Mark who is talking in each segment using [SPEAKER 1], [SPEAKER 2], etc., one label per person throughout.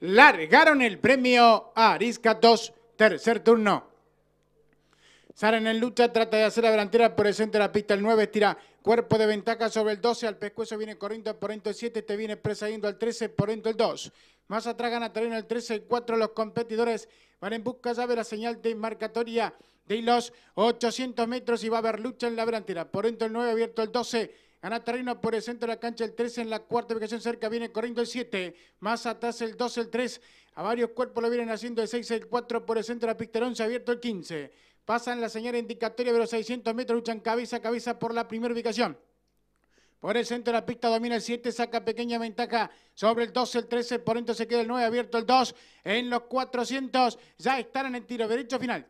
[SPEAKER 1] largaron el premio a Arisca 2, tercer turno. Saren en lucha, trata de hacer la delantera por el centro de la pista. El 9 estira cuerpo de ventaja sobre el 12. Al pescuezo viene corriendo por dentro el 7. Te viene yendo al 13 por dentro el 2. Más atrás gana terreno el 13 el 4. Los competidores van en busca ya de la señal de marcatoria de los 800 metros y va a haber lucha en la delantera. Por dentro el 9 abierto el 12 Gana terreno por el centro de la cancha el 13 en la cuarta ubicación cerca. Viene corriendo el 7. Más atrás el 2, el 3. A varios cuerpos lo vienen haciendo el 6, el 4 por el centro de la pista. El 11 abierto el 15. Pasan la señal indicatoria de los 600 metros. Luchan cabeza a cabeza por la primera ubicación. Por el centro de la pista domina el 7, saca pequeña ventaja sobre el 12, el 13, por dentro se queda el 9, abierto el 2, en los 400, ya están en el tiro derecho final.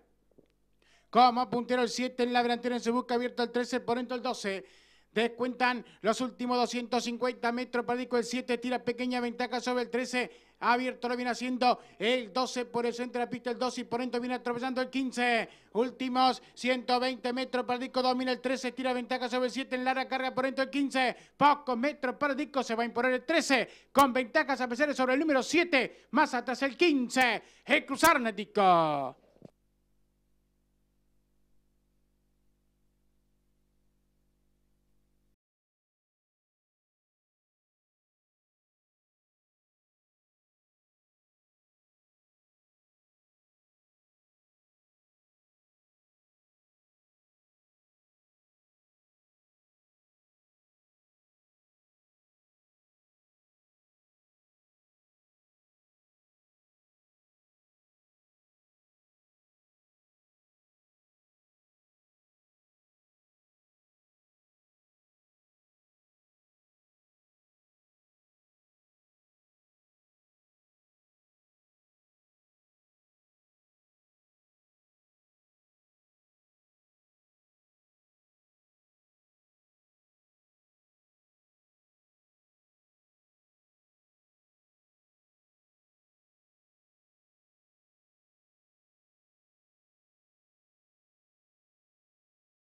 [SPEAKER 1] Como puntero el 7 en la delantera en su busca, abierto el 13, por dentro el 12. Descuentan los últimos 250 metros, Perdico el 7, tira pequeña ventaja sobre el 13. Abierto lo viene haciendo el 12 por el centro de la pista, el 12 y por dentro viene atravesando el 15. Últimos 120 metros, disco, domina el 13, tira ventaja sobre el 7, en larga carga por dentro el 15. Pocos metros, disco, se va a imponer el 13, con ventajas a pesar sobre el número 7, más atrás el 15. El cruzar,